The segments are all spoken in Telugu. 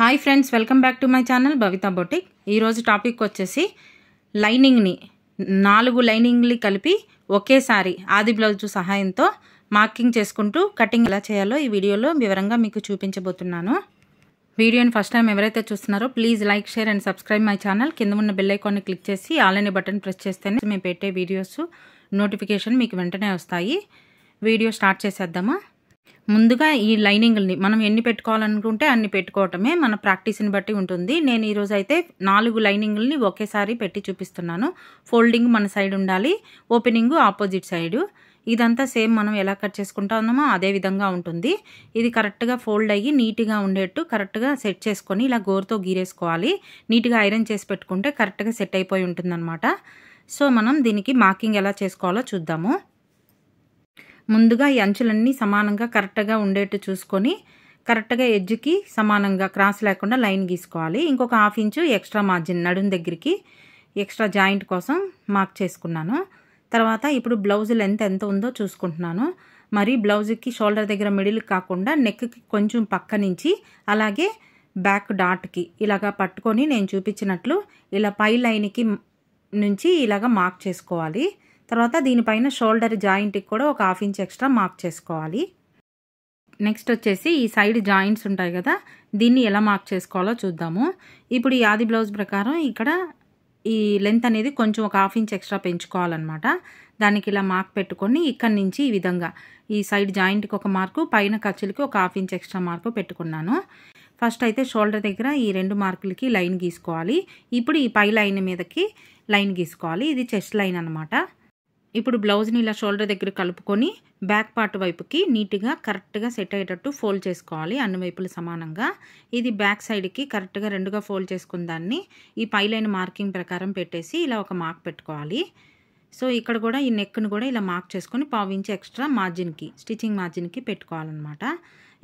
hi friends welcome back to my channel Bhavitha boutique ఈరోజు టాపిక్ వచ్చేసి లైనింగ్ని నాలుగు లైనింగ్ని కలిపి ఒకేసారి ఆది బ్లౌజు సహాయంతో మార్కింగ్ చేసుకుంటూ కటింగ్ ఎలా చేయాలో ఈ వీడియోలో వివరంగా మీకు చూపించబోతున్నాను వీడియోని ఫస్ట్ టైం ఎవరైతే చూస్తున్నారో please like share and subscribe my channel కింద ఉన్న బెల్లైకాన్ని క్లిక్ చేసి ఆల్రెడీ బటన్ ప్రెస్ చేస్తేనే మేము పెట్టే వీడియోస్ నోటిఫికేషన్ మీకు వెంటనే వస్తాయి వీడియో స్టార్ట్ చేసేద్దామా ముందుగా ఈ లైనింగ్ని మనం ఎన్ని పెట్టుకోవాలనుకుంటే అన్ని పెట్టుకోవటమే మన ప్రాక్టీస్ని బట్టి ఉంటుంది నేను ఈరోజు అయితే నాలుగు లైనింగ్ని ఒకేసారి పెట్టి చూపిస్తున్నాను ఫోల్డింగ్ మన సైడ్ ఉండాలి ఓపెనింగ్ ఆపోజిట్ సైడు ఇదంతా సేమ్ మనం ఎలా కట్ చేసుకుంటామో అదే విధంగా ఉంటుంది ఇది కరెక్ట్గా ఫోల్డ్ అయ్యి నీట్గా ఉండేట్టు కరెక్ట్గా సెట్ చేసుకొని ఇలా గోరుతో గీరేసుకోవాలి నీట్గా ఐరన్ చేసి పెట్టుకుంటే కరెక్ట్గా సెట్ అయిపోయి ఉంటుందన్నమాట సో మనం దీనికి మార్కింగ్ ఎలా చేసుకోవాలో చూద్దాము ముందుగా ఈ అంచులన్నీ సమానంగా కరెక్ట్గా ఉండేట్టు చూసుకొని కరెక్ట్గా ఎడ్జ్కి సమానంగా క్రాస్ లేకుండా లైన్ గీసుకోవాలి ఇంకొక హాఫ్ ఇంచు ఎక్స్ట్రా మార్జిన్ నడుం దగ్గరికి ఎక్స్ట్రా జాయింట్ కోసం మార్క్ చేసుకున్నాను తర్వాత ఇప్పుడు బ్లౌజ్ లెంత్ ఎంత ఉందో చూసుకుంటున్నాను మరి బ్లౌజ్కి షోల్డర్ దగ్గర మిడిల్ కాకుండా నెక్కి కొంచెం పక్క నుంచి అలాగే బ్యాక్ డాట్కి ఇలాగా పట్టుకొని నేను చూపించినట్లు ఇలా పై లైన్కి నుంచి ఇలాగ మార్క్ చేసుకోవాలి తర్వాత దీనిపైన షోల్డర్ జాయింట్కి కూడా ఒక హాఫ్ ఇంచ్ ఎక్స్ట్రా మార్క్ చేసుకోవాలి నెక్స్ట్ వచ్చేసి ఈ సైడ్ జాయింట్స్ ఉంటాయి కదా దీన్ని ఎలా మార్క్ చేసుకోవాలో చూద్దాము ఇప్పుడు ఈ ఆది బ్లౌజ్ ప్రకారం ఇక్కడ ఈ లెంత్ అనేది కొంచెం ఒక హాఫ్ ఇంచ్ ఎక్స్ట్రా పెంచుకోవాలన్నమాట దానికి ఇలా మార్క్ పెట్టుకొని ఇక్కడి నుంచి ఈ విధంగా ఈ సైడ్ జాయింట్కి ఒక మార్కు పైన ఖర్చులకి ఒక హాఫ్ ఇంచ్ ఎక్స్ట్రా మార్కు పెట్టుకున్నాను ఫస్ట్ అయితే షోల్డర్ దగ్గర ఈ రెండు మార్కులకి లైన్ గీసుకోవాలి ఇప్పుడు ఈ పై లైన్ మీదకి లైన్ గీసుకోవాలి ఇది చెస్ట్ లైన్ అనమాట ఇప్పుడు బ్లౌజ్ని ఇలా షోల్డర్ దగ్గర కలుపుకొని బ్యాక్ పార్ట్ వైపుకి నీట్గా కరెక్ట్గా సెట్ అయ్యేటట్టు ఫోల్డ్ చేసుకోవాలి అన్ని వైపులు సమానంగా ఇది బ్యాక్ సైడ్కి కరెక్ట్గా రెండుగా ఫోల్డ్ చేసుకున్న దాన్ని ఈ పైలైన మార్కింగ్ ప్రకారం పెట్టేసి ఇలా ఒక మార్క్ పెట్టుకోవాలి సో ఇక్కడ కూడా ఈ నెక్ను కూడా ఇలా మార్క్ చేసుకొని పావించి ఎక్స్ట్రా మార్జిన్కి స్టిచ్చింగ్ మార్జిన్కి పెట్టుకోవాలన్నమాట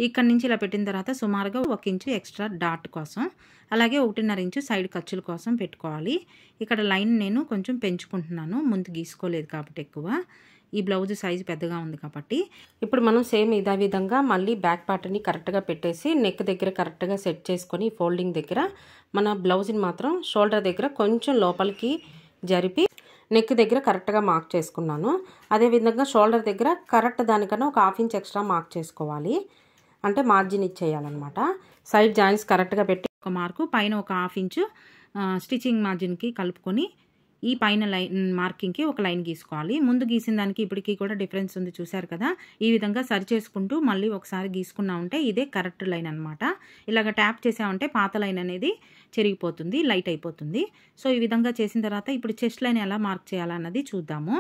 ఇక్కడ నుంచి ఇలా పెట్టిన తర్వాత సుమారుగా ఒక ఇంచు ఎక్స్ట్రా డాట్ కోసం అలాగే ఒకటిన్నర ఇంచు సైడ్ ఖర్చుల కోసం పెట్టుకోవాలి ఇక్కడ లైన్ నేను కొంచెం పెంచుకుంటున్నాను ముందు గీసుకోలేదు కాబట్టి ఎక్కువ ఈ బ్లౌజ్ సైజు పెద్దగా ఉంది కాబట్టి ఇప్పుడు మనం సేమ్ ఇదే విధంగా మళ్ళీ బ్యాక్ పార్ట్ని కరెక్ట్గా పెట్టేసి నెక్ దగ్గర కరెక్ట్గా సెట్ చేసుకొని ఫోల్డింగ్ దగ్గర మన బ్లౌజ్ని మాత్రం షోల్డర్ దగ్గర కొంచెం లోపలికి జరిపి నెక్ దగ్గర కరెక్ట్గా మార్క్ చేసుకున్నాను అదేవిధంగా షోల్డర్ దగ్గర కరెక్ట్ దానికన్నా ఒక హాఫ్ ఇంచ్ ఎక్స్ట్రా మార్క్ చేసుకోవాలి అంటే మార్జిన్ ఇచ్చేయాలన్నమాట సైడ్ జాయింట్స్ కరెక్ట్గా పెట్టి ఒక మార్కు పైన ఒక హాఫ్ ఇంచు స్టిచ్చింగ్ మార్జిన్కి కలుపుకొని ఈ పైన లైన్ మార్కింగ్కి ఒక లైన్ గీసుకోవాలి ముందు గీసిన దానికి ఇప్పటికీ కూడా డిఫరెన్స్ ఉంది చూశారు కదా ఈ విధంగా సరి చేసుకుంటూ మళ్ళీ ఒకసారి గీసుకున్నా ఉంటే ఇదే కరెక్ట్ లైన్ అనమాట ఇలాగ ట్యాప్ చేసామంటే పాత లైన్ అనేది చెరిగిపోతుంది లైట్ అయిపోతుంది సో ఈ విధంగా చేసిన తర్వాత ఇప్పుడు చెస్ట్ లైన్ ఎలా మార్క్ చేయాలన్నది చూద్దాము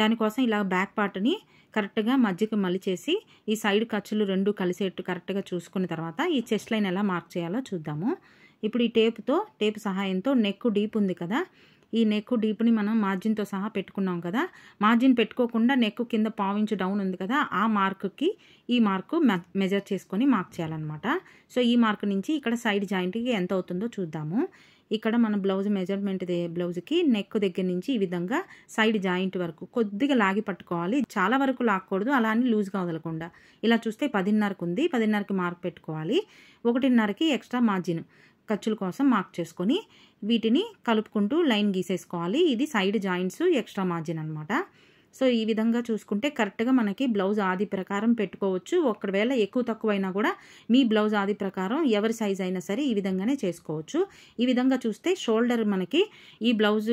దానికోసం ఇలా బ్యాక్ పార్ట్ని కరెక్ట్గా మధ్యకి మలిచేసి ఈ సైడ్ ఖర్చులు రెండు కలిసేట్టు కరెక్ట్గా చూసుకున్న తర్వాత ఈ చెస్ట్ లైన్ ఎలా మార్క్ చేయాలో చూద్దాము ఇప్పుడు ఈ టేపుతో టేపు సహాయంతో నెక్ డీప్ ఉంది కదా ఈ నెక్ డీప్ని మనం మార్జిన్తో సహా పెట్టుకున్నాం కదా మార్జిన్ పెట్టుకోకుండా నెక్ కింద పావించు డౌన్ ఉంది కదా ఆ మార్క్కి ఈ మార్కు మెజర్ చేసుకొని మార్క్ చేయాలన్నమాట సో ఈ మార్క్ నుంచి ఇక్కడ సైడ్ జాయింట్కి ఎంత అవుతుందో చూద్దాము ఇక్కడ మన బ్లౌజ్ మెజర్మెంట్ బ్లౌజ్కి నెక్ దగ్గర నుంచి ఈ విధంగా సైడ్ జాయింట్ వరకు కొద్దిగా లాగి పట్టుకోవాలి చాలా వరకు లాక్కూడదు అలా అని లూజ్గా వదలకుండా ఇలా చూస్తే పదిన్నరకు ఉంది పదిన్నరకి మార్క్ పెట్టుకోవాలి ఒకటిన్నరకి ఎక్స్ట్రా మార్జిన్ ఖర్చుల కోసం మార్క్ చేసుకొని వీటిని కలుపుకుంటూ లైన్ గీసేసుకోవాలి ఇది సైడ్ జాయింట్స్ ఎక్స్ట్రా మార్జిన్ అనమాట సో ఈ విధంగా చూసుకుంటే కరెక్ట్గా మనకి బ్లౌజ్ ఆది ప్రకారం పెట్టుకోవచ్చు ఒకవేళ ఎక్కువ తక్కువైనా కూడా మీ బ్లౌజ్ ఆది ప్రకారం ఎవరి సైజ్ అయినా సరే ఈ విధంగానే చేసుకోవచ్చు ఈ విధంగా చూస్తే షోల్డర్ మనకి ఈ బ్లౌజ్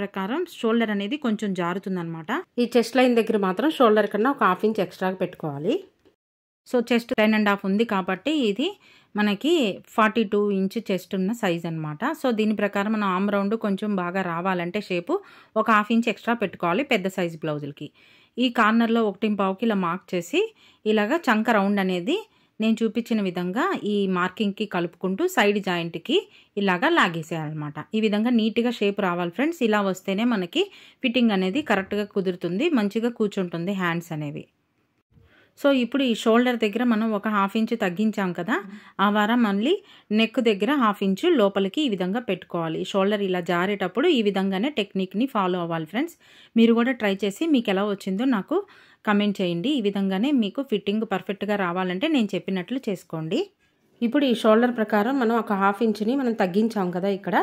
ప్రకారం షోల్డర్ అనేది కొంచెం జారుతుందనమాట ఈ చెస్ట్ లైన్ దగ్గర మాత్రం షోల్డర్ కన్నా ఒక హాఫ్ ఇంచ్ ఎక్స్ట్రాగా పెట్టుకోవాలి so chest ten and half ఉంది కాబట్టి ఇది మనకి ఫార్టీ టూ ఇంచ్ చెస్ట్ ఉన్న సైజ్ అనమాట సో దీని ప్రకారం మనం ఆమ్ రౌండ్ కొంచెం బాగా రావాలంటే షేపు ఒక హాఫ్ ఇంచ్ ఎక్స్ట్రా పెట్టుకోవాలి పెద్ద సైజ్ బ్లౌజులకి ఈ కార్నర్లో ఒకటి పావుకి ఇలా మార్క్ చేసి ఇలాగ చంక రౌండ్ అనేది నేను చూపించిన విధంగా ఈ మార్కింగ్కి కలుపుకుంటూ సైడ్ జాయింట్కి ఇలాగా లాగేసేయాలన్నమాట ఈ విధంగా నీట్గా షేప్ రావాలి ఫ్రెండ్స్ ఇలా వస్తేనే మనకి ఫిట్టింగ్ అనేది కరెక్ట్గా కుదురుతుంది మంచిగా కూర్చుంటుంది హ్యాండ్స్ అనేవి సో ఇప్పుడు ఈ షోల్డర్ దగ్గర మనం ఒక హాఫ్ ఇంచు తగ్గించాం కదా ఆ వారం మళ్ళీ నెక్ దగ్గర హాఫ్ ఇంచు లోపలికి ఈ విధంగా పెట్టుకోవాలి షోల్డర్ ఇలా జారేటప్పుడు ఈ విధంగానే టెక్నిక్ని ఫాలో అవ్వాలి ఫ్రెండ్స్ మీరు కూడా ట్రై చేసి మీకు ఎలా వచ్చిందో నాకు కమెంట్ చేయండి ఈ విధంగానే మీకు ఫిట్టింగ్ పర్ఫెక్ట్గా రావాలంటే నేను చెప్పినట్లు చేసుకోండి ఇప్పుడు ఈ షోల్డర్ ప్రకారం మనం ఒక హాఫ్ ఇంచుని మనం తగ్గించాం కదా ఇక్కడ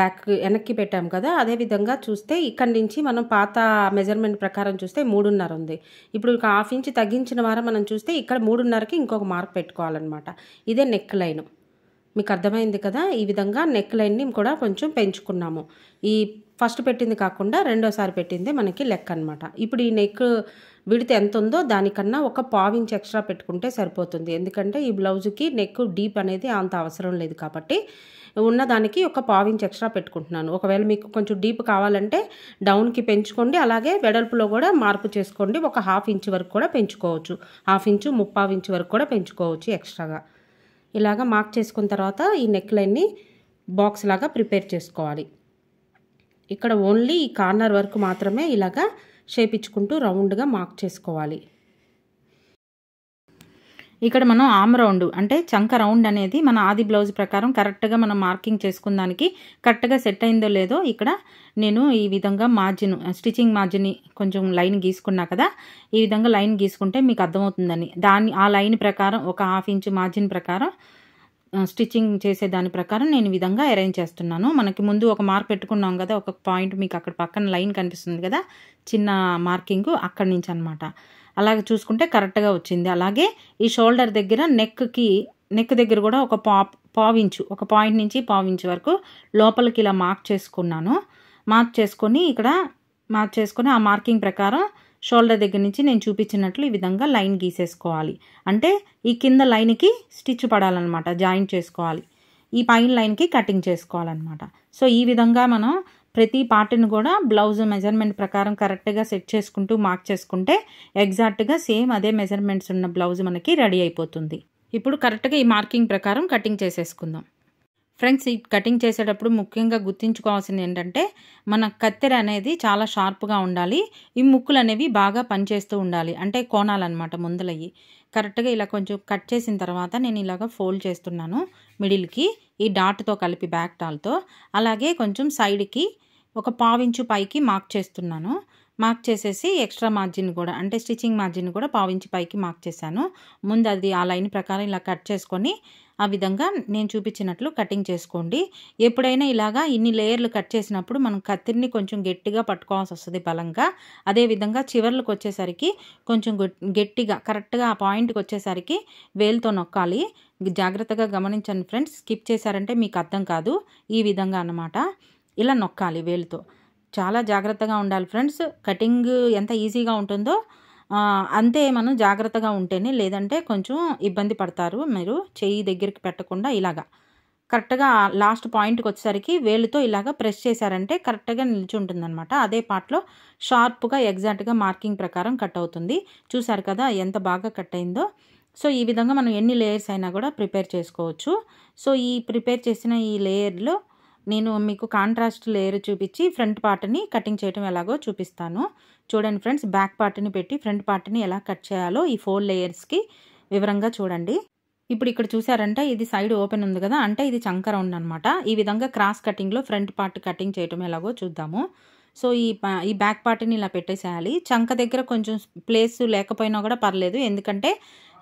బ్యాక్ వెనక్కి పెట్టాం కదా అదేవిధంగా చూస్తే ఇక్కడి నుంచి మనం పాత మెజర్మెంట్ ప్రకారం చూస్తే మూడున్నర ఉంది ఇప్పుడు హాఫ్ ఇంచ్ తగ్గించిన వారం మనం చూస్తే ఇక్కడ మూడున్నరకి ఇంకొక మార్క్ పెట్టుకోవాలన్నమాట ఇదే నెక్ లైన్ మీకు అర్థమైంది కదా ఈ విధంగా నెక్ లైన్ని కూడా కొంచెం పెంచుకున్నాము ఈ ఫస్ట్ పెట్టింది కాకుండా రెండోసారి పెట్టిందే మనకి లెక్క అనమాట ఇప్పుడు ఈ నెక్ విడితే ఎంత ఉందో దానికన్నా ఒక పావించ్ ఎక్స్ట్రా పెట్టుకుంటే సరిపోతుంది ఎందుకంటే ఈ బ్లౌజ్కి నెక్ డీప్ అనేది అంత అవసరం లేదు కాబట్టి ఉన్న దానికి ఒక పావించి ఎక్స్ట్రా పెట్టుకుంటున్నాను ఒకవేళ మీకు కొంచెం డీప్ కావాలంటే డౌన్కి పెంచుకోండి అలాగే వెడల్పులో కూడా మార్పు చేసుకోండి ఒక హాఫ్ ఇంచ్ వరకు కూడా పెంచుకోవచ్చు హాఫ్ ఇంచు ముప్పావు ఇంచ్ వరకు కూడా పెంచుకోవచ్చు ఎక్స్ట్రాగా ఇలాగ మార్క్ చేసుకున్న తర్వాత ఈ నెక్ లైన్ని బాక్స్ లాగా ప్రిపేర్ చేసుకోవాలి ఇక్కడ ఓన్లీ ఈ కార్నర్ వరకు మాత్రమే ఇలాగా షేప్ ఇచ్చుకుంటూ రౌండ్గా మార్క్ చేసుకోవాలి ఇక్కడ మనం ఆమ్ రౌండ్ అంటే చంక రౌండ్ అనేది మన ఆది బ్లౌజ్ ప్రకారం కరెక్ట్గా మనం మార్కింగ్ చేసుకున్న దానికి కరెక్ట్గా సెట్ అయిందో లేదో ఇక్కడ నేను ఈ విధంగా మార్జిన్ స్టిచ్చింగ్ మార్జిన్ కొంచెం లైన్ గీసుకున్నా కదా ఈ విధంగా లైన్ గీసుకుంటే మీకు అర్థమవుతుందని దాని ఆ లైన్ ప్రకారం ఒక హాఫ్ ఇంచ్ మార్జిన్ ప్రకారం స్టిచ్చింగ్ చేసే దాని ప్రకారం నేను విధంగా అరేంజ్ చేస్తున్నాను మనకి ముందు ఒక మార్క్ పెట్టుకున్నాం కదా ఒక పాయింట్ మీకు అక్కడ పక్కన లైన్ కనిపిస్తుంది కదా చిన్న మార్కింగ్ అక్కడి నుంచి అనమాట అలాగే చూసుకుంటే కరెక్ట్గా వచ్చింది అలాగే ఈ షోల్డర్ దగ్గర నెక్కి నెక్ దగ్గర కూడా ఒక పా పావించు ఒక పాయింట్ నుంచి పావించు వరకు లోపలికి ఇలా మార్క్ చేసుకున్నాను మార్క్ చేసుకొని ఇక్కడ మార్క్ చేసుకొని ఆ మార్కింగ్ ప్రకారం షోల్డర్ దగ్గర నుంచి నేను చూపించినట్లు ఈ విధంగా లైన్ గీసేసుకోవాలి అంటే ఈ కింద లైన్కి స్టిచ్ పడాలన్నమాట జాయింట్ చేసుకోవాలి ఈ పైన లైన్కి కటింగ్ చేసుకోవాలన్నమాట సో ఈ విధంగా మనం ప్రతి పార్ట్ని కూడా బ్లౌజ్ మెజర్మెంట్ ప్రకారం కరెక్ట్గా సెట్ చేసుకుంటూ మార్క్ చేసుకుంటే ఎగ్జాక్ట్గా సేమ్ అదే మెజర్మెంట్స్ ఉన్న బ్లౌజ్ మనకి రెడీ అయిపోతుంది ఇప్పుడు కరెక్ట్గా ఈ మార్కింగ్ ప్రకారం కటింగ్ చేసేసుకుందాం ఫ్రెండ్స్ ఈ కటింగ్ చేసేటప్పుడు ముఖ్యంగా గుర్తుంచుకోవాల్సింది ఏంటంటే మన కత్తెర అనేది చాలా షార్ప్గా ఉండాలి ఈ ముక్కులు అనేవి బాగా పనిచేస్తూ ఉండాలి అంటే కోణాలన్నమాట ముందలయ్యి కరెక్ట్గా ఇలా కొంచెం కట్ చేసిన తర్వాత నేను ఇలాగ ఫోల్డ్ చేస్తున్నాను మిడిల్కి ఈ డాట్తో కలిపి బ్యాక్ టాల్తో అలాగే కొంచెం సైడ్కి ఒక పావించు పైకి మార్క్ చేస్తున్నాను మార్క్ చేసేసి ఎక్స్ట్రా మార్జిన్ కూడా అంటే స్టిచ్చింగ్ మార్జిన్ కూడా పావించి పైకి మార్క్ చేశాను ముందు అది ఆ లైన్ ప్రకారం ఇలా కట్ చేసుకొని ఆ విధంగా నేను చూపించినట్లు కటింగ్ చేసుకోండి ఎప్పుడైనా ఇలాగా ఇన్ని లేయర్లు కట్ చేసినప్పుడు మనం కత్తిరిని కొంచెం గట్టిగా పట్టుకోవాల్సి వస్తుంది బలంగా అదేవిధంగా చివర్లకు వచ్చేసరికి కొంచెం గట్టిగా కరెక్ట్గా ఆ పాయింట్కి వచ్చేసరికి వేలుతో నొక్కాలి జాగ్రత్తగా గమనించండి ఫ్రెండ్స్ స్కిప్ చేశారంటే మీకు అర్థం కాదు ఈ విధంగా అన్నమాట ఇలా నొక్కాలి వేలుతో చాలా జాగ్రత్తగా ఉండాలి ఫ్రెండ్స్ కటింగ్ ఎంత ఈజీగా ఉంటుందో అంతే మనం జాగ్రత్తగా ఉంటేనే లేదంటే కొంచెం ఇబ్బంది పడతారు మీరు చెయ్యి దగ్గరికి పెట్టకుండా ఇలాగా కరెక్ట్గా లాస్ట్ పాయింట్కి వచ్చేసరికి వేలుతో ఇలాగ ప్రెస్ చేశారంటే కరెక్ట్గా నిలిచి అనమాట అదే పార్ట్లో షార్ప్గా ఎగ్జాక్ట్గా మార్కింగ్ ప్రకారం కట్ అవుతుంది చూసారు కదా ఎంత బాగా కట్ అయిందో సో ఈ విధంగా మనం ఎన్ని లేయర్స్ అయినా కూడా ప్రిపేర్ చేసుకోవచ్చు సో ఈ ప్రిపేర్ చేసిన ఈ లేయర్లో నేను మీకు కాంట్రాస్ట్ లేయర్ చూపించి ఫ్రంట్ పార్ట్ని కటింగ్ చేయడం ఎలాగో చూపిస్తాను చూడండి ఫ్రెండ్స్ బ్యాక్ పార్ట్ని పెట్టి ఫ్రంట్ పార్ట్ని ఎలా కట్ చేయాలో ఈ ఫోర్ లేయర్స్కి వివరంగా చూడండి ఇప్పుడు ఇక్కడ చూసారంటే ఇది సైడ్ ఓపెన్ ఉంది కదా అంటే ఇది చంకర రౌండ్ అనమాట ఈ విధంగా క్రాస్ కటింగ్లో ఫ్రంట్ పార్ట్ కటింగ్ చేయటం ఎలాగో చూద్దాము సో ఈ ఈ బ్యాక్ పార్ట్ని ఇలా పెట్టేసేయాలి చంక దగ్గర కొంచెం ప్లేస్ లేకపోయినా కూడా పర్లేదు ఎందుకంటే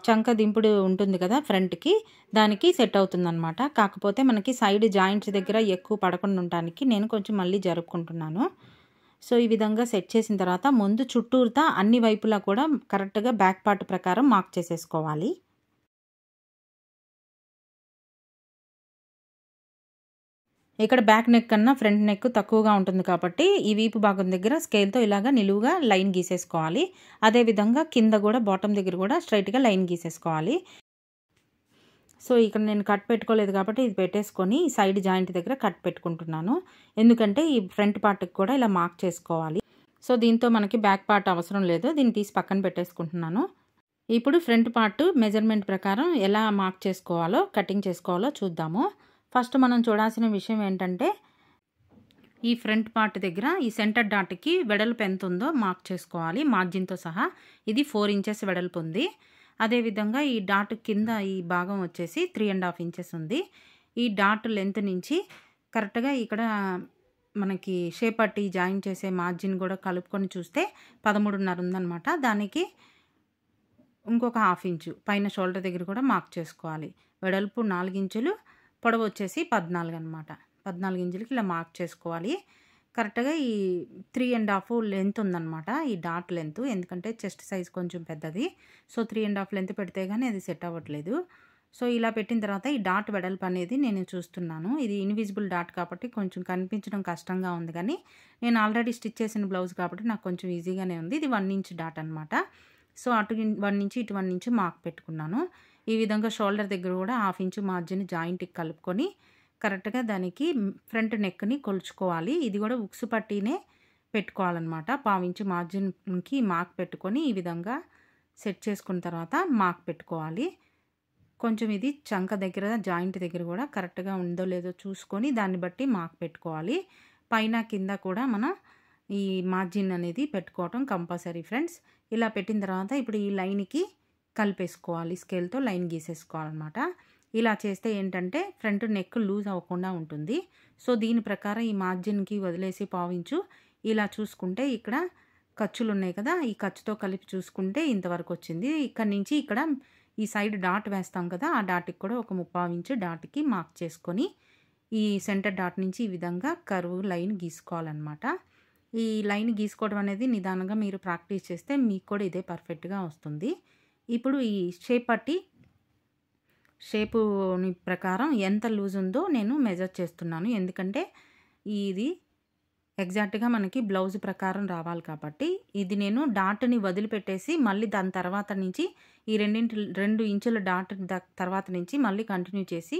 చంక దింపుడు ఉంటుంది కదా ఫ్రంట్కి దానికి సెట్ అనమాట కాకపోతే మనకి సైడ్ జాయింట్స్ దగ్గర ఎక్కువ పడకుండా ఉండడానికి నేను కొంచెం మళ్ళీ జరుపుకుంటున్నాను సో ఈ విధంగా సెట్ చేసిన తర్వాత ముందు చుట్టూరుతా అన్ని వైపులా కూడా కరెక్ట్గా బ్యాక్ పార్ట్ ప్రకారం మార్క్ చేసేసుకోవాలి ఇక్కడ బ్యాక్ నెక్ కన్నా ఫ్రంట్ నెక్ తక్కువగా ఉంటుంది కాబట్టి ఈ వీపు భాగం దగ్గర స్కేల్తో ఇలాగ నిలువుగా లైన్ గీసేసుకోవాలి అదేవిధంగా కింద కూడా బాటమ్ దగ్గర కూడా స్ట్రైట్గా లైన్ గీసేసుకోవాలి సో ఇక్కడ నేను కట్ పెట్టుకోలేదు కాబట్టి ఇది పెట్టేసుకొని సైడ్ జాయింట్ దగ్గర కట్ పెట్టుకుంటున్నాను ఎందుకంటే ఈ ఫ్రంట్ పార్ట్కి కూడా ఇలా మార్క్ చేసుకోవాలి సో దీంతో మనకి బ్యాక్ పార్ట్ అవసరం లేదు దీన్ని తీసి పక్కన పెట్టేసుకుంటున్నాను ఇప్పుడు ఫ్రంట్ పార్ట్ మెజర్మెంట్ ప్రకారం ఎలా మార్క్ చేసుకోవాలో కటింగ్ చేసుకోవాలో చూద్దాము ఫస్ట్ మనం చూడాల్సిన విషయం ఏంటంటే ఈ ఫ్రంట్ పార్ట్ దగ్గర ఈ సెంటర్ డాట్కి వెడల్పు ఎంత ఉందో మార్క్ చేసుకోవాలి మార్జిన్తో సహా ఇది ఫోర్ ఇంచెస్ వెడల్పు ఉంది అదేవిధంగా ఈ డాట్ కింద ఈ భాగం వచ్చేసి త్రీ అండ్ హాఫ్ ఇంచెస్ ఉంది ఈ డాట్ లెంత్ నుంచి కరెక్ట్గా ఇక్కడ మనకి షేపట్టి జాయిన్ చేసే మార్జిన్ కూడా కలుపుకొని చూస్తే పదమూడున్నర ఉందనమాట దానికి ఇంకొక హాఫ్ ఇంచు పైన షోల్డర్ దగ్గర కూడా మార్క్ చేసుకోవాలి వెడల్పు నాలుగు ఇంచులు పొడవు వచ్చేసి పద్నాలుగు అనమాట పద్నాలుగు ఇంచులకి ఇలా మార్క్ చేసుకోవాలి కరెక్ట్గా ఈ త్రీ అండ్ హాఫ్ లెంత్ ఉందన్నమాట ఈ డాట్ లెంత్ ఎందుకంటే చెస్ట్ సైజ్ కొంచెం పెద్దది so three and half length పెడితే కానీ అది సెట్ అవ్వట్లేదు సో ఇలా పెట్టిన తర్వాత ఈ డాట్ వెడల్పు అనేది నేను చూస్తున్నాను ఇది ఇన్విజిబుల్ డాట్ కాబట్టి కొంచెం కనిపించడం కష్టంగా ఉంది కానీ నేను ఆల్రెడీ స్టిచ్ చేసిన బ్లౌజ్ కాబట్టి నాకు కొంచెం ఈజీగానే ఉంది ఇది వన్ ఇంచ్ డాట్ అనమాట సో అటు వన్ నుంచి ఇటు వన్ ఇంచ్ మార్క్ పెట్టుకున్నాను ఈ విధంగా షోల్డర్ దగ్గర కూడా హాఫ్ ఇంచు మార్జిన్ జాయింట్కి కలుపుకొని కరెక్ట్గా దానికి ఫ్రంట్ నెక్ని కొలుచుకోవాలి ఇది కూడా ఉక్స్ పట్టినే పెట్టుకోవాలన్నమాట పావు ఇంచు మార్జిన్కి మార్క్ పెట్టుకొని ఈ విధంగా సెట్ చేసుకున్న తర్వాత మార్క్ పెట్టుకోవాలి కొంచెం ఇది చంక దగ్గర జాయింట్ దగ్గర కూడా కరెక్ట్గా ఉందో లేదో చూసుకొని దాన్ని బట్టి మార్క్ పెట్టుకోవాలి పైన కింద కూడా మనం ఈ మార్జిన్ అనేది పెట్టుకోవటం కంపల్సరీ ఫ్రెండ్స్ ఇలా పెట్టిన తర్వాత ఇప్పుడు ఈ లైన్కి కలిపేసుకోవాలి స్కేల్తో లైన్ గీసేసుకోవాలన్నమాట ఇలా చేస్తే ఏంటంటే ఫ్రంట్ నెక్ లూజ్ అవ్వకుండా ఉంటుంది సో దీని ప్రకారం ఈ మార్జిన్కి వదిలేసి పావించు ఇలా చూసుకుంటే ఇక్కడ ఖర్చులు ఉన్నాయి కదా ఈ ఖర్చుతో కలిపి చూసుకుంటే ఇంతవరకు వచ్చింది ఇక్కడ నుంచి ఇక్కడ ఈ సైడ్ డాట్ వేస్తాం కదా ఆ డాట్కి కూడా ఒక ముప్పావించు డాట్కి మార్క్ చేసుకొని ఈ సెంటర్ డాట్ నుంచి ఈ విధంగా కరువు లైన్ గీసుకోవాలన్నమాట ఈ లైన్ గీసుకోవడం అనేది నిదానంగా మీరు ప్రాక్టీస్ చేస్తే మీకు కూడా ఇదే పర్ఫెక్ట్గా వస్తుంది ఇప్పుడు ఈ షేప్ పట్టి షేపుని ప్రకారం ఎంత లూజ్ ఉందో నేను మెజర్ చేస్తున్నాను ఎందుకంటే ఇది ఎగ్జాక్ట్గా మనకి బ్లౌజ్ ప్రకారం రావాలి కాబట్టి ఇది నేను డాట్ని వదిలిపెట్టేసి మళ్ళీ దాని తర్వాత నుంచి ఈ రెండింటి రెండు ఇంచుల డాట్ తర్వాత నుంచి మళ్ళీ కంటిన్యూ చేసి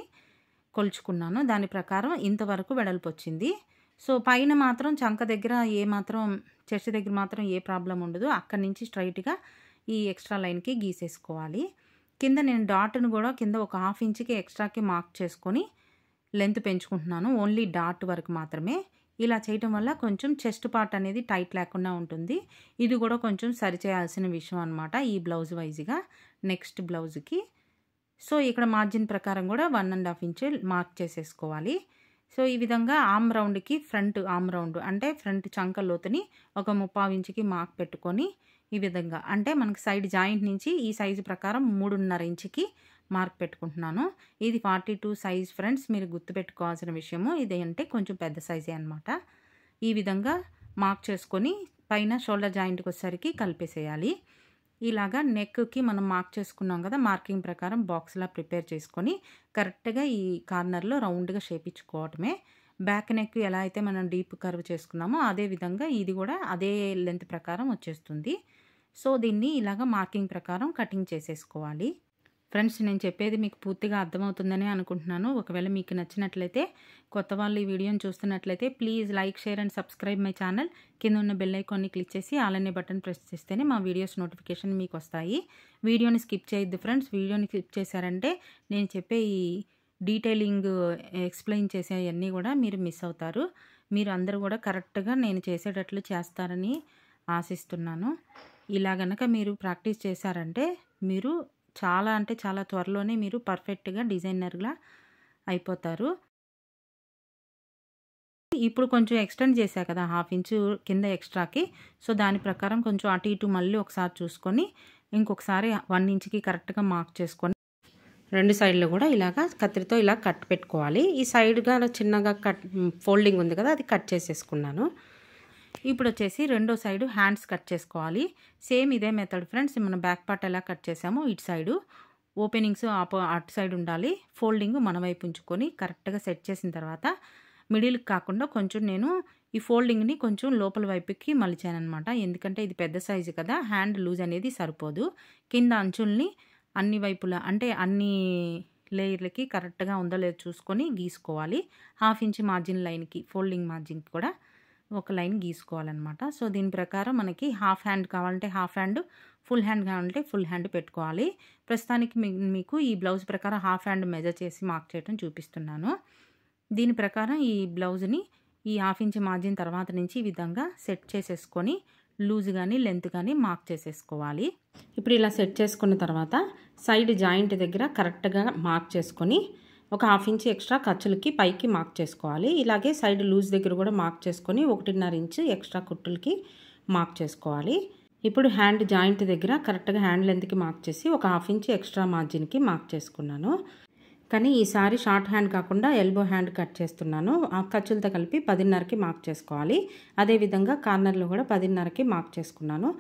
కొలుచుకున్నాను దాని ప్రకారం ఇంతవరకు వెడల్పు వచ్చింది సో పైన మాత్రం చంక దగ్గర ఏ మాత్రం చెస్ట్ దగ్గర మాత్రం ఏ ప్రాబ్లం ఉండదు అక్కడి నుంచి స్ట్రైట్గా ఈ ఎక్స్ట్రా లైన్కి గీసేసుకోవాలి కింద నేను డాట్ను కూడా కింద ఒక హాఫ్ ఇంచ్కి ఎక్స్ట్రాకి మార్క్ చేసుకొని లెంత్ పెంచుకుంటున్నాను ఓన్లీ డాట్ వరకు మాత్రమే ఇలా చేయటం వల్ల కొంచెం చెస్ట్ పార్ట్ అనేది టైట్ లేకుండా ఉంటుంది ఇది కూడా కొంచెం సరిచేయాల్సిన విషయం అనమాట ఈ బ్లౌజ్ వైజ్గా నెక్స్ట్ బ్లౌజ్కి సో ఇక్కడ మార్జిన్ ప్రకారం కూడా one and half inch mark చేసేసుకోవాలి సో ఈ విధంగా ఆమ్ రౌండ్కి ఫ్రంట్ ఆమ్ రౌండ్ అంటే ఫ్రంట్ చంక లోతుని ఒక ముప్పావించికి ఇంచుకి మార్క్ పెట్టుకొని ఈ విధంగా అంటే మనకి సైడ్ జాయింట్ నుంచి ఈ సైజు ప్రకారం మూడున్నర ఇంచుకి మార్క్ పెట్టుకుంటున్నాను ఇది ఫార్టీ టూ సైజ్ ఫ్రెండ్స్ మీరు గుర్తుపెట్టుకోవాల్సిన విషయము ఇది అంటే కొంచెం పెద్ద సైజే అనమాట ఈ విధంగా మార్క్ చేసుకొని పైన షోల్డర్ జాయింట్కి వచ్చేసరికి కలిపేసేయాలి ఇలాగా నెక్కి మనం మార్క్ చేసుకున్నాం కదా మార్కింగ్ ప్రకారం బాక్స్లా ప్రిపేర్ చేసుకొని కరెక్ట్గా ఈ కార్నర్లో రౌండ్గా షేపించుకోవటమే బ్యాక్ నెక్ ఎలా అయితే మనం డీప్ కర్వ్ చేసుకున్నామో అదే విధంగా ఇది కూడా అదే లెంత్ ప్రకారం వచ్చేస్తుంది సో దీన్ని ఇలాగ మార్కింగ్ ప్రకారం కటింగ్ చేసేసుకోవాలి ఫ్రెండ్స్ నేను చెప్పేది మీకు పూర్తిగా అర్థమవుతుందని అనుకుంటున్నాను ఒకవేళ మీకు నచ్చినట్లయితే కొత్త వాళ్ళు ఈ వీడియోని చూస్తున్నట్లయితే please like share and subscribe my channel కింద ఉన్న బెల్ ఐకాన్ని క్లిక్ చేసి ఆలనే బటన్ ప్రెస్ చేస్తేనే మా వీడియోస్ నోటిఫికేషన్ మీకు వస్తాయి వీడియోని స్కిప్ చేయొద్దు ఫ్రెండ్స్ వీడియోని స్కిప్ చేశారంటే నేను చెప్పే ఈ డీటెయిలింగ్ ఎక్స్ప్లెయిన్ చేసేవన్నీ కూడా మీరు మిస్ అవుతారు మీరు అందరూ కూడా కరెక్ట్గా నేను చేసేటట్లు చేస్తారని ఆశిస్తున్నాను ఇలా గనక మీరు ప్రాక్టీస్ చేశారంటే మీరు చాలా అంటే చాలా త్వరలోనే మీరు పర్ఫెక్ట్గా డిజైనర్గా అయిపోతారు ఇప్పుడు కొంచెం ఎక్స్టెండ్ చేశా కదా హాఫ్ ఇంచు కింద ఎక్స్ట్రాకి సో దాని ప్రకారం కొంచెం అటు ఇటు మళ్ళీ ఒకసారి చూసుకొని ఇంకొకసారి వన్ ఇంచ్కి కరెక్ట్గా మార్క్ చేసుకొని రెండు సైడ్లు కూడా ఇలాగ కత్తిరితో ఇలా కట్ పెట్టుకోవాలి ఈ సైడ్గా చిన్నగా కట్ ఫోల్డింగ్ ఉంది కదా అది కట్ చేసేసుకున్నాను ఇప్పుడు వచ్చేసి రెండో సైడు హ్యాండ్స్ కట్ చేసుకోవాలి సేమ్ ఇదే మెథడ్ ఫ్రెండ్స్ మనం బ్యాక్ పార్ట్ ఎలా కట్ చేసామో ఇటు సైడు ఓపెనింగ్స్ ఆపో అటు సైడ్ ఉండాలి ఫోల్డింగ్ మన వైపు ఉంచుకొని కరెక్ట్గా సెట్ చేసిన తర్వాత మిడిల్ కాకుండా కొంచెం నేను ఈ ఫోల్డింగ్ని కొంచెం లోపల వైపుకి మలిచానమాట ఎందుకంటే ఇది పెద్ద సైజు కదా హ్యాండ్ లూజ్ అనేది సరిపోదు కింద అంచుల్ని అన్ని వైపులా అంటే అన్ని లేయర్లకి కరెక్ట్గా ఉందో లేదో చూసుకొని గీసుకోవాలి హాఫ్ ఇంచ్ మార్జిన్ లైన్కి ఫోల్డింగ్ మార్జిన్కి కూడా ఒక లైన్ గీసుకోవాలన్నమాట సో దీని ప్రకారం మనకి హాఫ్ హ్యాండ్ కావాలంటే హాఫ్ హ్యాండ్ ఫుల్ హ్యాండ్ కావాలంటే ఫుల్ హ్యాండ్ పెట్టుకోవాలి ప్రస్తుతానికి మీకు ఈ బ్లౌజ్ ప్రకారం హాఫ్ హ్యాండ్ మెజర్ చేసి మార్క్ చేయడం చూపిస్తున్నాను దీని ప్రకారం ఈ బ్లౌజ్ని ఈ హాఫ్ ఇంచ్ మార్జిన్ తర్వాత నుంచి ఈ విధంగా సెట్ చేసేసుకొని లూజ్ కానీ లెంత్ కానీ మార్క్ చేసేసుకోవాలి ఇప్పుడు ఇలా సెట్ చేసుకున్న తర్వాత సైడ్ జాయింట్ దగ్గర కరెక్ట్గా మార్క్ చేసుకొని ఒక హాఫ్ ఇంచ్ ఎక్స్ట్రా ఖర్చులకి పైకి మార్క్ చేసుకోవాలి ఇలాగే సైడ్ లూజ్ దగ్గర కూడా మార్క్ చేసుకొని ఒకటిన్నర ఇంచ్ ఎక్స్ట్రా కుట్టులకి మార్క్ చేసుకోవాలి ఇప్పుడు హ్యాండ్ జాయింట్ దగ్గర కరెక్ట్గా హ్యాండ్ లెంత్కి మార్క్ చేసి ఒక హాఫ్ ఇంచ్ ఎక్స్ట్రా మార్జిన్కి మార్క్ చేసుకున్నాను కానీ ఈసారి షార్ట్ హ్యాండ్ కాకుండా ఎల్బో హ్యాండ్ కట్ చేస్తున్నాను ఆ ఖర్చులతో కలిపి పదిన్నరకి మార్క్ చేసుకోవాలి అదేవిధంగా కార్నర్లో కూడా పదిన్నరకి మార్క్ చేసుకున్నాను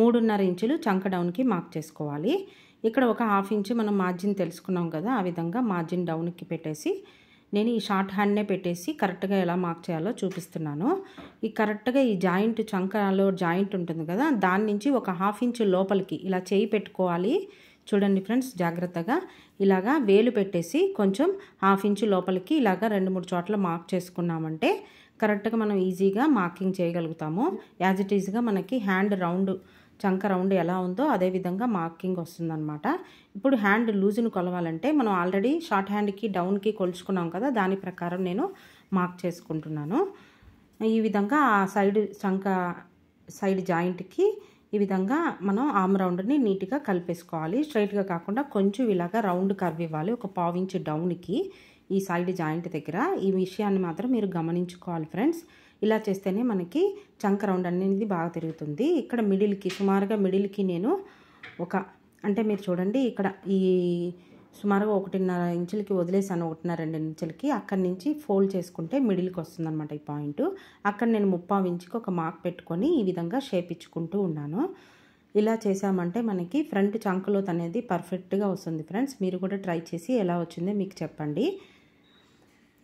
మూడున్నర ఇంచులు చంక డౌన్కి మార్క్ చేసుకోవాలి ఇక్కడ ఒక హాఫ్ ఇంచ్ మనం మార్జిన్ తెలుసుకున్నాం కదా ఆ విధంగా మార్జిన్ డౌన్కి పెట్టేసి నేను ఈ షార్ట్ హ్యాండ్నే పెట్టేసి కరెక్ట్గా ఎలా మార్క్ చేయాలో చూపిస్తున్నాను ఈ కరెక్ట్గా ఈ జాయింట్ చంకలో జాయింట్ ఉంటుంది కదా దాని నుంచి ఒక హాఫ్ ఇంచ్ లోపలికి ఇలా చేయి పెట్టుకోవాలి చూడండి ఫ్రెండ్స్ జాగ్రత్తగా ఇలాగా వేలు పెట్టేసి కొంచెం హాఫ్ ఇంచ్ లోపలికి ఇలాగ రెండు మూడు చోట్ల మార్క్ చేసుకున్నామంటే కరెక్ట్గా మనం ఈజీగా మార్కింగ్ చేయగలుగుతాము యాజ్ ఇట్ ఈజ్గా మనకి హ్యాండ్ రౌండ్ చంక రౌండ్ ఎలా ఉందో అదేవిధంగా మార్కింగ్ వస్తుందన్నమాట ఇప్పుడు హ్యాండ్ లూజ్ను కొలవాలంటే మనం ఆల్రెడీ షార్ట్ హ్యాండ్కి డౌన్కి కొలుచుకున్నాం కదా దాని ప్రకారం నేను మార్క్ చేసుకుంటున్నాను ఈ విధంగా ఆ సైడ్ చంక సైడ్ జాయింట్కి ఈ విధంగా మనం ఆమ్ రౌండ్ని నీట్గా కలిపేసుకోవాలి స్ట్రైట్గా కాకుండా కొంచెం ఇలాగా రౌండ్ కర్వ్ ఇవ్వాలి ఒక పావించి డౌన్కి ఈ సైడ్ జాయింట్ దగ్గర ఈ విషయాన్ని మాత్రం మీరు గమనించుకోవాలి ఫ్రెండ్స్ ఇలా చేస్తేనే మనకి చంక రౌండ్ అనేది బాగా తిరుగుతుంది ఇక్కడ మిడిల్కి సుమారుగా మిడిల్కి నేను ఒక అంటే మీరు చూడండి ఇక్కడ ఈ సుమారుగా ఒకటిన్నర ఇంచులకి వదిలేసాను ఒకటిన్నర రెండు ఇంచులకి అక్కడి నుంచి ఫోల్డ్ చేసుకుంటే మిడిల్కి వస్తుందన్నమాట ఈ పాయింట్ అక్కడ నేను ముప్పావు ఇంచుకి ఒక మార్క్ పెట్టుకొని ఈ విధంగా షేప్ ఇచ్చుకుంటూ ఉన్నాను ఇలా చేసామంటే మనకి ఫ్రంట్ చంకలోత్ అనేది పర్ఫెక్ట్గా వస్తుంది ఫ్రెండ్స్ మీరు కూడా ట్రై చేసి ఎలా వచ్చిందో మీకు చెప్పండి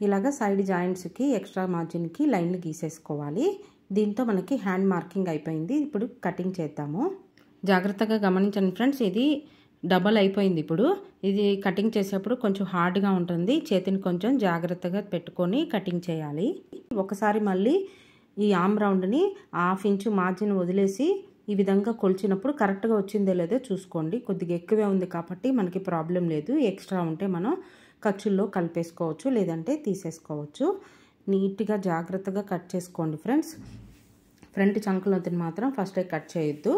ఇలాగ సైడ్ జాయింట్స్కి ఎక్స్ట్రా మార్జిన్కి లైన్లు గీసేసుకోవాలి దీంతో మనకి హ్యాండ్ మార్కింగ్ అయిపోయింది ఇప్పుడు కటింగ్ చేద్దాము జాగ్రత్తగా గమనించండి ఫ్రెండ్స్ ఇది డబల్ అయిపోయింది ఇప్పుడు ఇది కటింగ్ చేసేప్పుడు కొంచెం హార్డ్గా ఉంటుంది చేతిని కొంచెం జాగ్రత్తగా పెట్టుకొని కటింగ్ చేయాలి ఒకసారి మళ్ళీ ఈ ఆమ్ రౌండ్ని హాఫ్ ఇంచు మార్జిన్ వదిలేసి ఈ విధంగా కొలిచినప్పుడు కరెక్ట్గా వచ్చిందో లేదో చూసుకోండి కొద్దిగా ఎక్కువే ఉంది కాబట్టి మనకి ప్రాబ్లం లేదు ఎక్స్ట్రా ఉంటే మనం ఖర్చుల్లో కలిపేసుకోవచ్చు లేదంటే తీసేసుకోవచ్చు నీట్గా జాగ్రత్తగా కట్ చేసుకోండి ఫ్రెండ్స్ ఫ్రంట్ చంకలోతిని మాత్రం ఫస్టే కట్ చేయొద్దు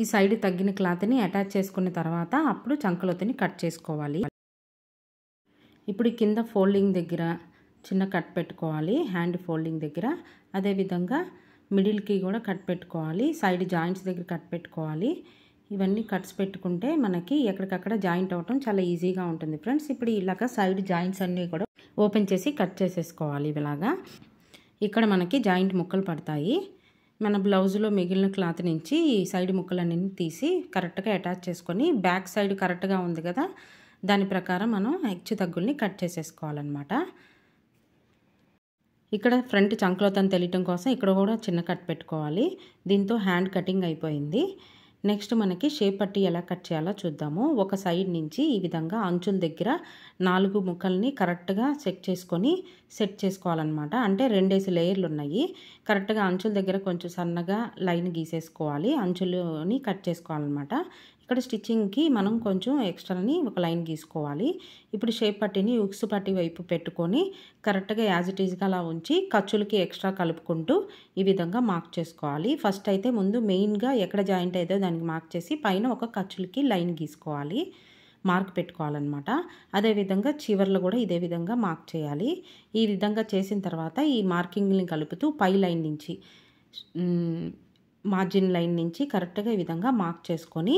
ఈ సైడ్ తగ్గిన క్లాత్ని అటాచ్ చేసుకున్న తర్వాత అప్పుడు చంకలోతిని కట్ చేసుకోవాలి ఇప్పుడు కింద ఫోల్డింగ్ దగ్గర చిన్న కట్ పెట్టుకోవాలి హ్యాండ్ ఫోల్డింగ్ దగ్గర అదేవిధంగా మిడిల్కి కూడా కట్ పెట్టుకోవాలి సైడ్ జాయింట్స్ దగ్గర కట్ పెట్టుకోవాలి ఇవన్నీ కట్స్ పెట్టుకుంటే మనకి ఎక్కడికక్కడ జాయింట్ అవ్వటం చాలా ఈజీగా ఉంటుంది ఫ్రెండ్స్ ఇప్పుడు ఇలాగ సైడ్ జాయింట్స్ అన్నీ కూడా ఓపెన్ చేసి కట్ చేసేసుకోవాలి ఇలాగా ఇక్కడ మనకి జాయింట్ ముక్కలు పడతాయి మన బ్లౌజ్లో మిగిలిన క్లాత్ నుంచి సైడ్ ముక్కలన్నీ తీసి కరెక్ట్గా అటాచ్ చేసుకొని బ్యాక్ సైడ్ కరెక్ట్గా ఉంది కదా దాని ప్రకారం మనం హెచ్చు తగ్గుల్ని కట్ చేసేసుకోవాలన్నమాట ఇక్కడ ఫ్రంట్ చంకలో తను తెలియటం కోసం ఇక్కడ కూడా చిన్న కట్ పెట్టుకోవాలి దీంతో హ్యాండ్ కటింగ్ అయిపోయింది నెక్స్ట్ మనకి షేప్ పట్టి ఎలా కట్ చేయాలో చూద్దాము ఒక సైడ్ నుంచి ఈ విధంగా అంచుల దగ్గర నాలుగు ముక్కల్ని కరెక్ట్గా చెక్ చేసుకొని సెట్ చేసుకోవాలన్నమాట అంటే రెండేసి లేయర్లు ఉన్నాయి కరెక్ట్గా అంచుల దగ్గర కొంచెం సన్నగా లైన్ గీసేసుకోవాలి అంచులని కట్ చేసుకోవాలన్నమాట ఇక్కడ స్టిచ్చింగ్కి మనం కొంచెం ఎక్స్ట్రాని ఒక లైన్ గీసుకోవాలి ఇప్పుడు షేప్ పట్టిని ఉక్స్ పట్టి వైపు పెట్టుకొని కరెక్ట్గా యాజ్ ఇట్ ఈజ్గా అలా ఉంచి ఖర్చులకి ఎక్స్ట్రా కలుపుకుంటూ ఈ విధంగా మార్క్ చేసుకోవాలి ఫస్ట్ అయితే ముందు మెయిన్గా ఎక్కడ జాయింట్ అయ్యేదో దానికి మార్క్ చేసి పైన ఒక ఖర్చులకి లైన్ గీసుకోవాలి మార్క్ పెట్టుకోవాలన్నమాట అదేవిధంగా చివర్లు కూడా ఇదే విధంగా మార్క్ చేయాలి ఈ విధంగా చేసిన తర్వాత ఈ మార్కింగ్ని కలుపుతూ పై లైన్ నుంచి మార్జిన్ లైన్ నుంచి కరెక్ట్గా ఈ విధంగా మార్క్ చేసుకొని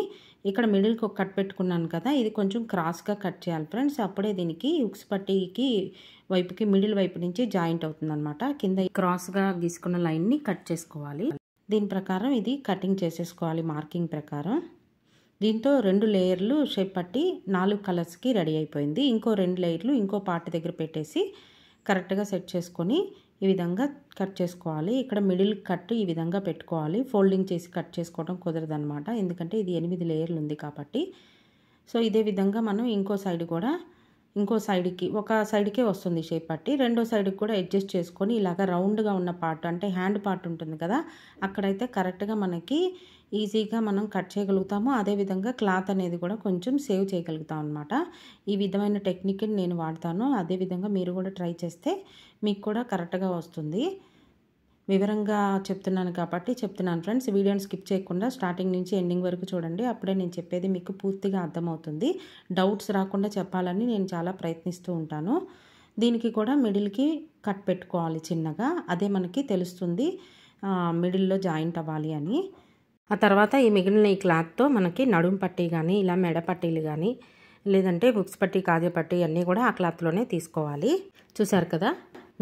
ఇక్కడ మిడిల్కి ఒక కట్ పెట్టుకున్నాను కదా ఇది కొంచెం క్రాస్గా కట్ చేయాలి ఫ్రెండ్స్ అప్పుడే దీనికి ఉక్స్ పట్టీకి వైపుకి మిడిల్ వైపు నుంచి జాయింట్ అవుతుందన్నమాట కింద క్రాస్గా గీసుకున్న లైన్ని కట్ చేసుకోవాలి దీని ప్రకారం ఇది కటింగ్ చేసేసుకోవాలి మార్కింగ్ ప్రకారం దీంతో రెండు లేయర్లు షేప్ పట్టి నాలుగు కలర్స్కి రెడీ అయిపోయింది ఇంకో రెండు లేయర్లు ఇంకో పార్ట్ దగ్గర పెట్టేసి కరెక్ట్గా సెట్ చేసుకొని ఈ విధంగా కట్ చేసుకోవాలి ఇక్కడ మిడిల్ కట్ ఈ విధంగా పెట్టుకోవాలి ఫోల్డింగ్ చేసి కట్ చేసుకోవడం కుదరదనమాట ఎందుకంటే ఇది ఎనిమిది లేయర్లు ఉంది కాబట్టి సో ఇదే విధంగా మనం ఇంకో సైడ్ కూడా ఇంకో సైడ్కి ఒక సైడ్కే వస్తుంది షేప్ పట్టి రెండో సైడ్కి కూడా అడ్జస్ట్ చేసుకొని ఇలాగ రౌండ్గా ఉన్న పార్ట్ అంటే హ్యాండ్ పార్ట్ ఉంటుంది కదా అక్కడైతే కరెక్ట్గా మనకి ఈజీగా మనం కట్ చేయగలుగుతాము అదేవిధంగా క్లాత్ అనేది కూడా కొంచెం సేవ్ చేయగలుగుతాం అనమాట ఈ విధమైన టెక్నిక్ని నేను వాడతాను అదేవిధంగా మీరు కూడా ట్రై చేస్తే మీకు కూడా కరెక్ట్గా వస్తుంది వివరంగా చెప్తున్నాను కాబట్టి చెప్తున్నాను ఫ్రెండ్స్ వీడియోని స్కిప్ చేయకుండా స్టార్టింగ్ నుంచి ఎండింగ్ వరకు చూడండి అప్పుడే నేను చెప్పేది మీకు పూర్తిగా అర్థమవుతుంది డౌట్స్ రాకుండా చెప్పాలని నేను చాలా ప్రయత్నిస్తూ ఉంటాను దీనికి కూడా మిడిల్కి కట్ పెట్టుకోవాలి చిన్నగా అదే మనకి తెలుస్తుంది మిడిల్లో జాయింట్ అవ్వాలి అని ఆ తర్వాత ఈ మిగిలిన ఈ క్లాత్తో మనకి నడుం పట్టీ కానీ ఇలా మెడ పట్టీలు కానీ లేదంటే బుక్స్ పట్టి కాజే పట్టి అన్నీ కూడా ఆ క్లాత్లోనే తీసుకోవాలి చూసారు కదా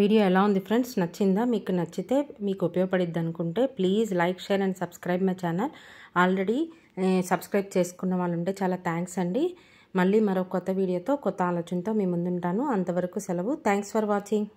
వీడియో ఎలా ఉంది ఫ్రెండ్స్ నచ్చిందా మీకు నచ్చితే మీకు ఉపయోగపడిద్ది అనుకుంటే please like share and subscribe my channel already subscribe చేసుకున్న వాళ్ళు ఉంటే చాలా థ్యాంక్స్ అండి మళ్ళీ మరో కొత్త వీడియోతో కొత్త ఆలోచనతో మీ ముందుంటాను అంతవరకు సెలవు థ్యాంక్స్ ఫర్ వాచింగ్